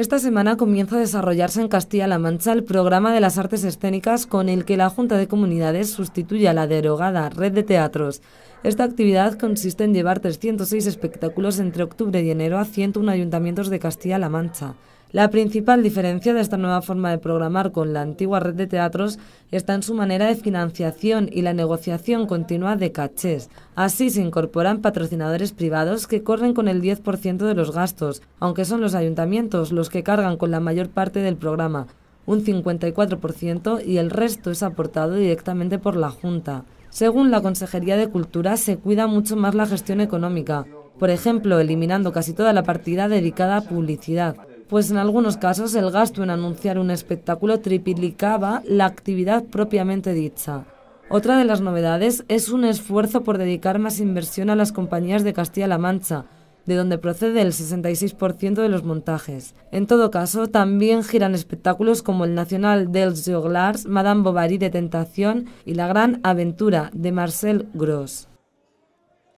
Esta semana comienza a desarrollarse en Castilla-La Mancha el programa de las artes escénicas con el que la Junta de Comunidades sustituye a la derogada Red de Teatros. Esta actividad consiste en llevar 306 espectáculos entre octubre y enero a 101 ayuntamientos de Castilla-La Mancha. La principal diferencia de esta nueva forma de programar con la antigua red de teatros está en su manera de financiación y la negociación continua de cachés. Así se incorporan patrocinadores privados que corren con el 10% de los gastos, aunque son los ayuntamientos los que cargan con la mayor parte del programa, un 54%, y el resto es aportado directamente por la Junta. Según la Consejería de Cultura, se cuida mucho más la gestión económica, por ejemplo, eliminando casi toda la partida dedicada a publicidad pues en algunos casos el gasto en anunciar un espectáculo triplicaba la actividad propiamente dicha. Otra de las novedades es un esfuerzo por dedicar más inversión a las compañías de Castilla-La Mancha, de donde procede el 66% de los montajes. En todo caso, también giran espectáculos como el Nacional dels Joglars, Madame Bovary de Tentación y La Gran Aventura de Marcel Gros.